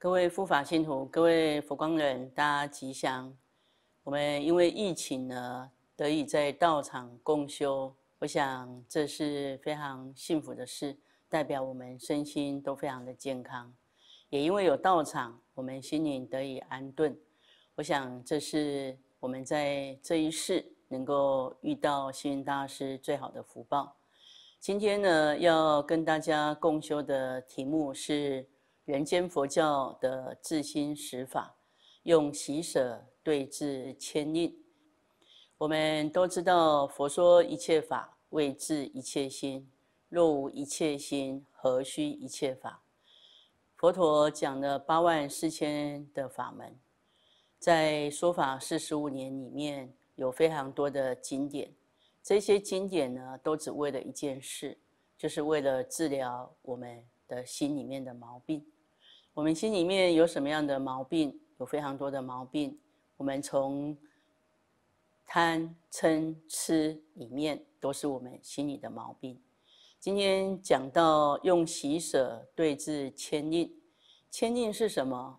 各位护法信徒，各位佛光人，大家吉祥！我们因为疫情呢，得以在道场共修，我想这是非常幸福的事，代表我们身心都非常的健康。也因为有道场，我们心灵得以安顿。我想这是我们在这一世能够遇到星云大师最好的福报。今天呢，要跟大家共修的题目是。人间佛教的至心十法，用喜舍对治牵印。我们都知道，佛说一切法为治一切心，若无一切心，何须一切法？佛陀讲了八万四千的法门，在说法四十五年里面，有非常多的经典。这些经典呢，都只为了一件事，就是为了治疗我们的心里面的毛病。我们心里面有什么样的毛病？有非常多的毛病。我们从贪、嗔、痴里面，都是我们心里的毛病。今天讲到用喜舍对治悭吝，悭吝是什么？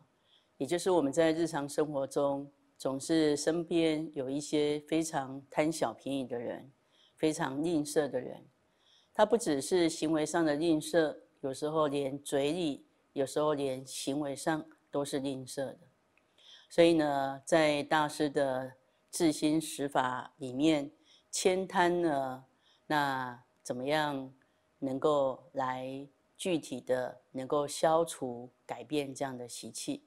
也就是我们在日常生活中，总是身边有一些非常贪小便宜的人，非常吝啬的人。他不只是行为上的吝啬，有时候连嘴里。有时候连行为上都是吝啬的，所以呢，在大师的自心十法里面，悭贪呢，那怎么样能够来具体的能够消除、改变这样的习气？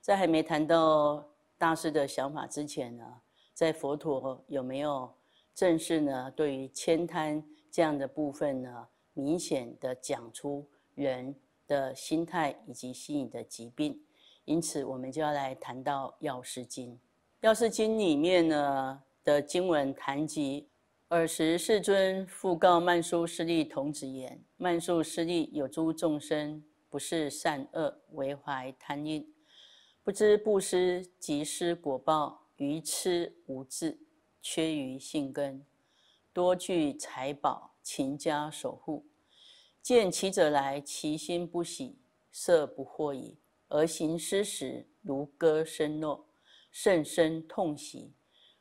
在还没谈到大师的想法之前呢，在佛陀有没有正式呢，对于悭贪这样的部分呢，明显的讲出人？的心态以及心理的疾病，因此我们就要来谈到药师经。药师经里面呢的经文谈及：“尔时世尊复告曼殊师利童子言，曼殊师利有诸众生，不是善恶，唯怀贪欲，不知布施，即施果报，愚痴无智，缺于性根，多聚财宝，勤加守护。”见其者来，其心不喜，色不惑矣。而行施时，如割身肉，甚深痛喜。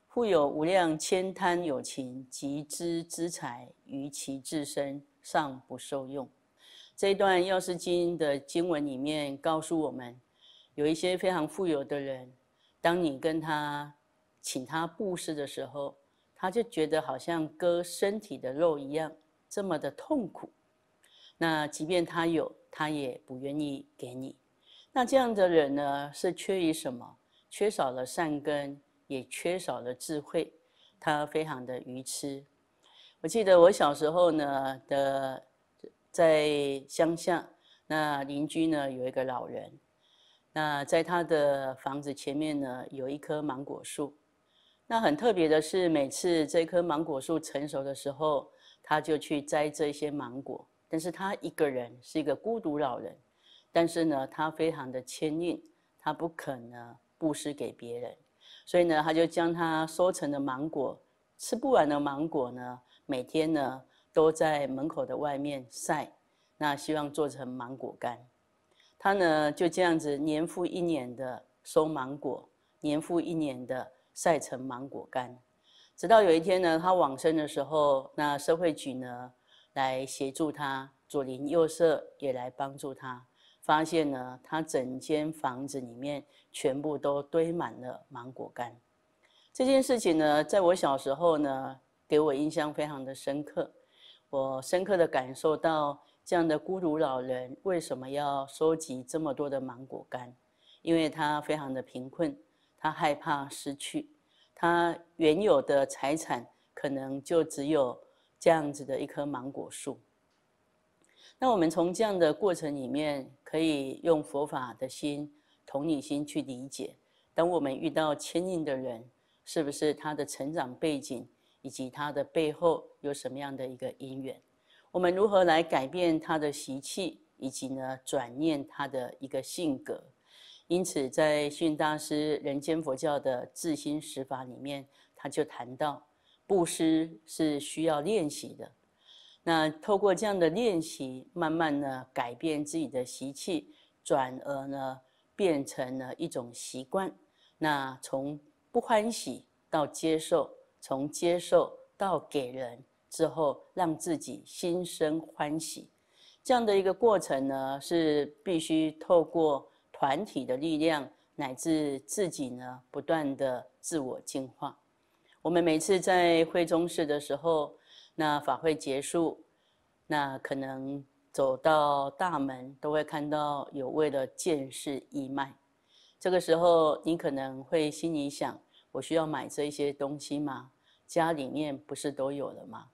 复有无量千贪有情，集资之财于其自身，尚不受用。这一段药师经的经文里面告诉我们，有一些非常富有的人，当你跟他请他布施的时候，他就觉得好像割身体的肉一样，这么的痛苦。那即便他有，他也不愿意给你。那这样的人呢，是缺于什么？缺少了善根，也缺少了智慧。他非常的愚痴。我记得我小时候呢的，在乡下，那邻居呢有一个老人，那在他的房子前面呢有一棵芒果树。那很特别的是，每次这棵芒果树成熟的时候，他就去摘这些芒果。但是他一个人是一个孤独老人，但是呢，他非常的谦逊，他不可能布施给别人，所以呢，他就将他收成的芒果吃不完的芒果呢，每天呢都在门口的外面晒，那希望做成芒果干。他呢就这样子年复一年的收芒果，年复一年的晒成芒果干，直到有一天呢，他往生的时候，那社会局呢。来协助他，左邻右舍也来帮助他。发现呢，他整间房子里面全部都堆满了芒果干。这件事情呢，在我小时候呢，给我印象非常的深刻。我深刻的感受到，这样的孤独老人为什么要收集这么多的芒果干？因为他非常的贫困，他害怕失去他原有的财产，可能就只有。这样子的一棵芒果树，那我们从这样的过程里面，可以用佛法的心、同理心去理解。当我们遇到牵引的人，是不是他的成长背景以及他的背后有什么样的一个因缘？我们如何来改变他的习气，以及呢转念他的一个性格？因此，在训大师人间佛教的自心十法里面，他就谈到。布施是需要练习的，那透过这样的练习，慢慢呢改变自己的习气，转而呢变成了一种习惯。那从不欢喜到接受，从接受到给人之后，让自己心生欢喜，这样的一个过程呢，是必须透过团体的力量，乃至自己呢不断的自我进化。我们每次在会中式的时候，那法会结束，那可能走到大门，都会看到有为了建寺义卖。这个时候，你可能会心里想：我需要买这一些东西吗？家里面不是都有了吗？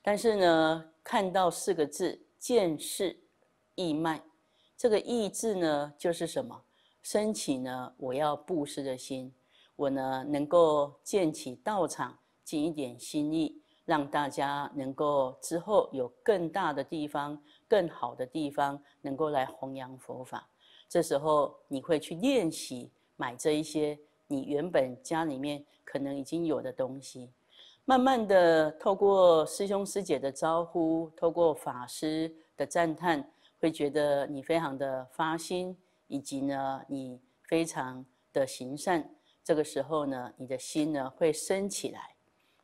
但是呢，看到四个字“见识义卖”，这个“义”字呢，就是什么？升起呢，我要布施的心。我呢，能够建起道场，尽一点心意，让大家能够之后有更大的地方、更好的地方，能够来弘扬佛法。这时候你会去练习买这一些你原本家里面可能已经有的东西，慢慢的透过师兄师姐的招呼，透过法师的赞叹，会觉得你非常的发心，以及呢，你非常的行善。这个时候呢，你的心呢会升起来。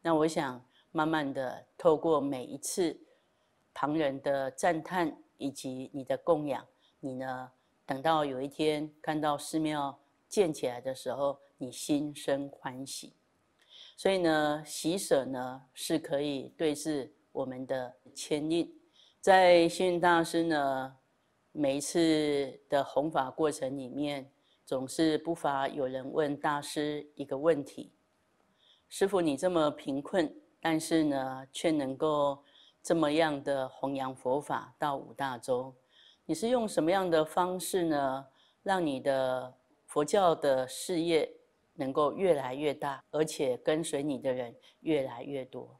那我想，慢慢的透过每一次旁人的赞叹以及你的供养，你呢等到有一天看到寺庙建起来的时候，你心生欢喜。所以呢，喜舍呢是可以对峙我们的悭印，在幸运大师呢每一次的弘法过程里面。总是不乏有人问大师一个问题：“师傅，你这么贫困，但是呢，却能够这么样的弘扬佛法到五大洲，你是用什么样的方式呢，让你的佛教的事业能够越来越大，而且跟随你的人越来越多？”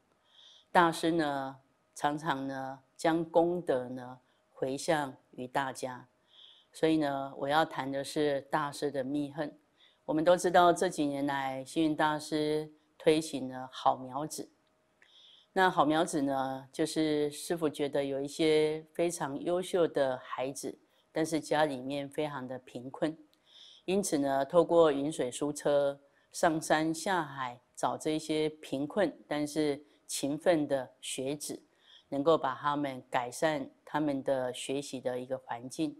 大师呢，常常呢，将功德呢，回向于大家。所以呢，我要谈的是大师的密恨。我们都知道，这几年来，星云大师推行了好苗子。那好苗子呢，就是师傅觉得有一些非常优秀的孩子，但是家里面非常的贫困，因此呢，透过云水书车、上山下海找这些贫困但是勤奋的学子，能够把他们改善他们的学习的一个环境。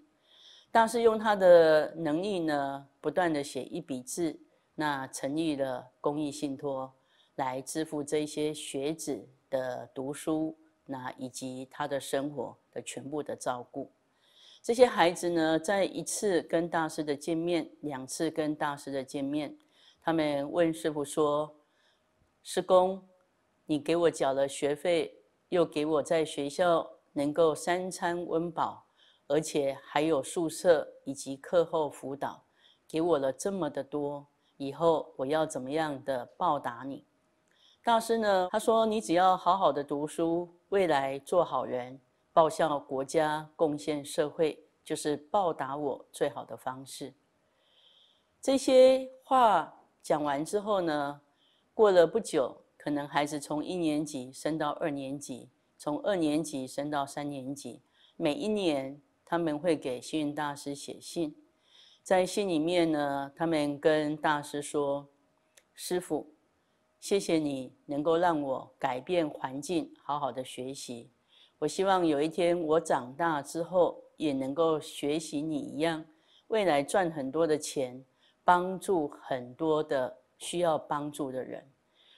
大师用他的能力呢，不断的写一笔字，那成立了公益信托，来支付这些学子的读书，那以及他的生活的全部的照顾。这些孩子呢，在一次跟大师的见面，两次跟大师的见面，他们问师傅说：“师公，你给我缴了学费，又给我在学校能够三餐温饱。”而且还有宿舍以及课后辅导，给我了这么的多。以后我要怎么样的报答你？大师呢？他说：“你只要好好的读书，未来做好人，报效国家，贡献社会，就是报答我最好的方式。”这些话讲完之后呢，过了不久，可能孩子从一年级升到二年级，从二年级升到三年级，每一年。他们会给幸运大师写信，在信里面呢，他们跟大师说：“师傅，谢谢你能够让我改变环境，好好的学习。我希望有一天我长大之后，也能够学习你一样，未来赚很多的钱，帮助很多的需要帮助的人。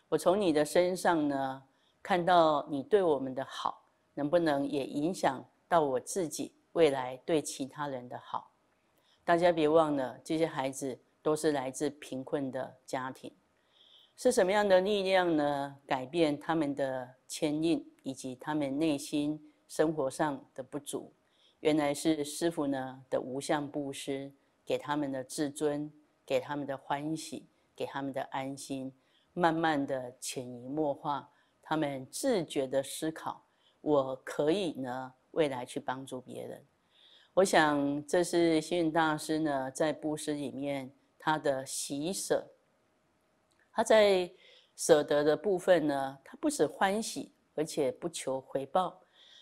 我从你的身上呢，看到你对我们的好，能不能也影响到我自己？”未来对其他人的好，大家别忘了，这些孩子都是来自贫困的家庭，是什么样的力量呢？改变他们的牵引以及他们内心生活上的不足，原来是师傅呢的无相布施，给他们的自尊，给他们的欢喜，给他们的安心，慢慢的潜移默化，他们自觉的思考，我可以呢。未来去帮助别人，我想这是星云大师呢在布施里面他的喜舍。他在舍得的部分呢，他不只欢喜，而且不求回报。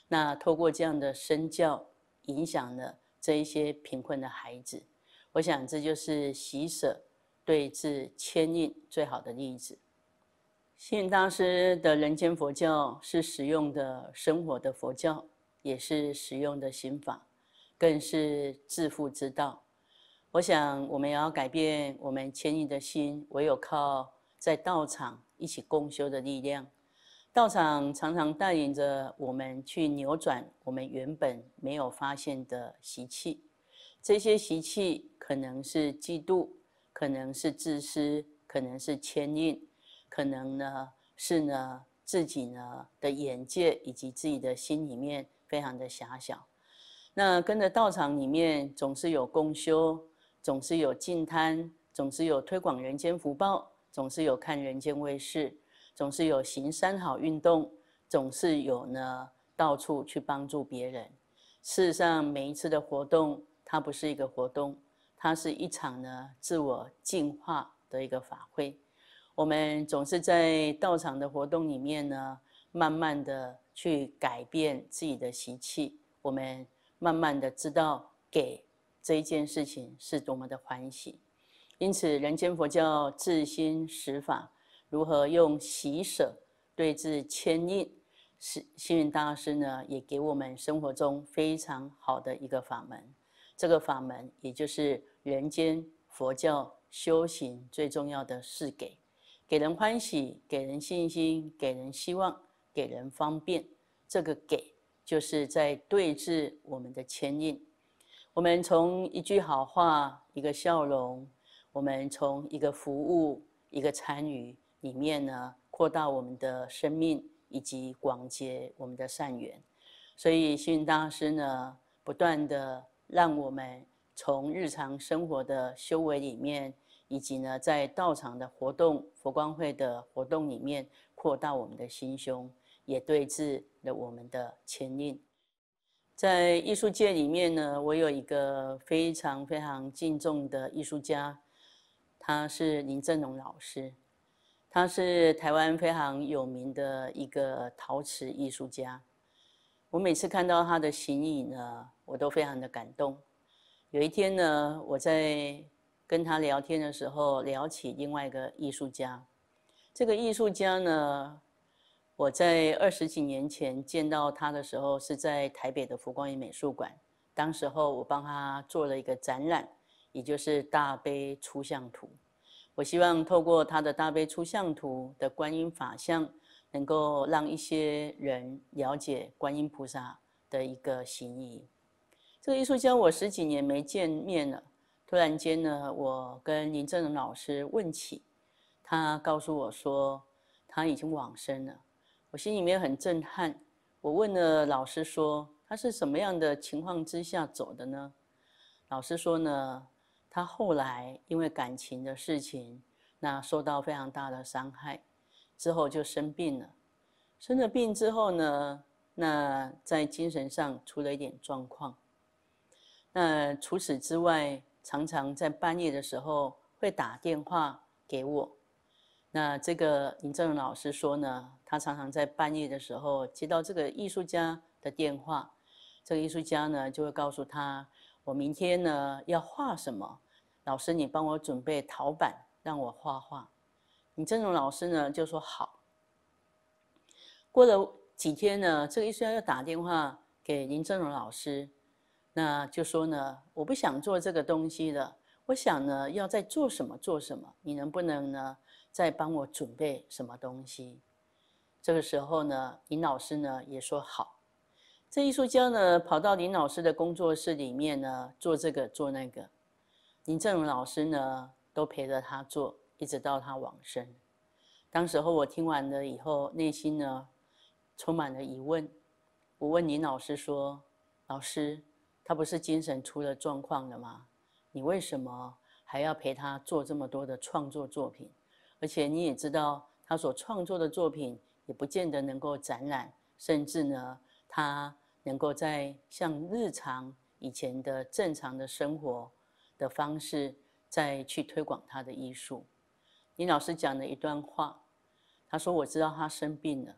那透过这样的身教，影响了这一些贫困的孩子。我想这就是喜舍对治悭引最好的例子。星云大师的人间佛教是使用的生活的佛教。也是实用的心法，更是致富之道。我想，我们要改变我们牵引的心，唯有靠在道场一起共修的力量。道场常常带领着我们去扭转我们原本没有发现的习气。这些习气可能是嫉妒，可能是自私，可能是牵引，可能呢是呢。自己呢的眼界以及自己的心里面非常的狭小，那跟着道场里面总是有共修，总是有净摊，总是有推广人间福报，总是有看人间卫视，总是有行三好运动，总是有呢到处去帮助别人。事实上，每一次的活动，它不是一个活动，它是一场呢自我进化的一个法会。我们总是在道场的活动里面呢，慢慢的去改变自己的习气。我们慢慢的知道给这一件事情是多么的欢喜。因此，人间佛教自心实法如何用习舍对治牵印，是星云大师呢，也给我们生活中非常好的一个法门。这个法门，也就是人间佛教修行最重要的，是给。给人欢喜，给人信心，给人希望，给人方便。这个“给”就是在对治我们的牵引。我们从一句好话、一个笑容，我们从一个服务、一个参与里面呢，扩大我们的生命以及广结我们的善缘。所以，星云大师呢，不断的让我们从日常生活的修为里面。以及呢，在道场的活动、佛光会的活动里面，扩大我们的心胸，也对峙了我们的牵引。在艺术界里面呢，我有一个非常非常敬重的艺术家，他是林振龙老师，他是台湾非常有名的一个陶瓷艺术家。我每次看到他的形影呢，我都非常的感动。有一天呢，我在跟他聊天的时候，聊起另外一个艺术家。这个艺术家呢，我在二十几年前见到他的时候，是在台北的浮光岩美术馆。当时候我帮他做了一个展览，也就是《大悲出像图》。我希望透过他的《大悲出像图》的观音法相，能够让一些人了解观音菩萨的一个心意。这个艺术家我十几年没见面了。突然间呢，我跟林正荣老师问起，他告诉我说他已经往生了。我心里面很震撼。我问了老师说，他是什么样的情况之下走的呢？老师说呢，他后来因为感情的事情，那受到非常大的伤害，之后就生病了。生了病之后呢，那在精神上出了一点状况。那除此之外。常常在半夜的时候会打电话给我。那这个林正荣老师说呢，他常常在半夜的时候接到这个艺术家的电话，这个艺术家呢就会告诉他：“我明天呢要画什么，老师你帮我准备陶板让我画画。”林正荣老师呢就说：“好。”过了几天呢，这个艺术家又打电话给林正荣老师。那就说呢，我不想做这个东西了。我想呢，要在做什么做什么，你能不能呢，再帮我准备什么东西？这个时候呢，林老师呢也说好。这艺术家呢跑到林老师的工作室里面呢，做这个做那个。林正荣老师呢都陪着他做，一直到他往生。当时候我听完了以后，内心呢充满了疑问。我问林老师说：“老师。”他不是精神出了状况了吗？你为什么还要陪他做这么多的创作作品？而且你也知道，他所创作的作品也不见得能够展览，甚至呢，他能够在像日常以前的正常的生活的方式再去推广他的艺术。你老师讲了一段话，他说：“我知道他生病了，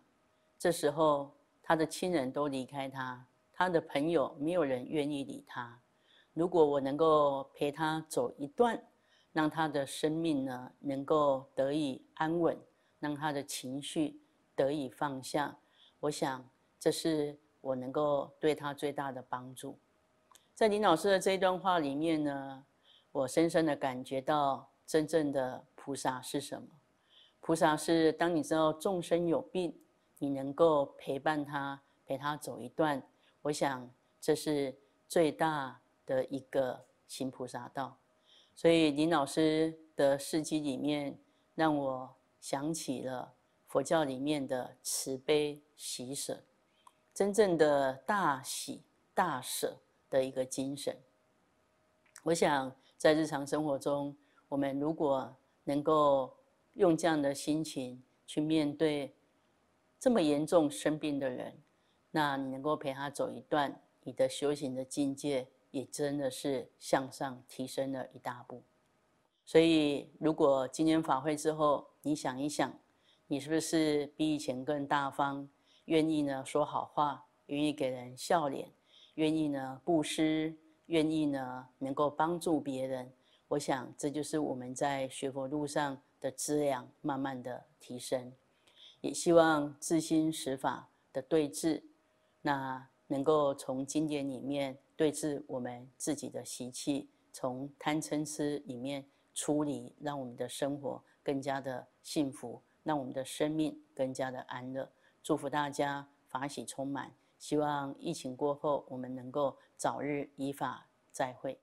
这时候他的亲人都离开他。”他的朋友没有人愿意理他。如果我能够陪他走一段，让他的生命呢能够得以安稳，让他的情绪得以放下，我想这是我能够对他最大的帮助。在林老师的这一段话里面呢，我深深的感觉到真正的菩萨是什么？菩萨是当你知道众生有病，你能够陪伴他，陪他走一段。我想，这是最大的一个行菩萨道。所以林老师的事迹里面，让我想起了佛教里面的慈悲喜舍，真正的大喜大舍的一个精神。我想，在日常生活中，我们如果能够用这样的心情去面对这么严重生病的人。那你能够陪他走一段，你的修行的境界也真的是向上提升了一大步。所以，如果今年法会之后，你想一想，你是不是比以前更大方，愿意呢说好话，愿意给人笑脸，愿意呢布施，愿意呢能够帮助别人？我想，这就是我们在学佛路上的质量慢慢的提升。也希望自心实法的对峙那能够从经典里面对治我们自己的习气，从贪嗔痴里面处理，让我们的生活更加的幸福，让我们的生命更加的安乐。祝福大家法喜充满，希望疫情过后我们能够早日依法再会。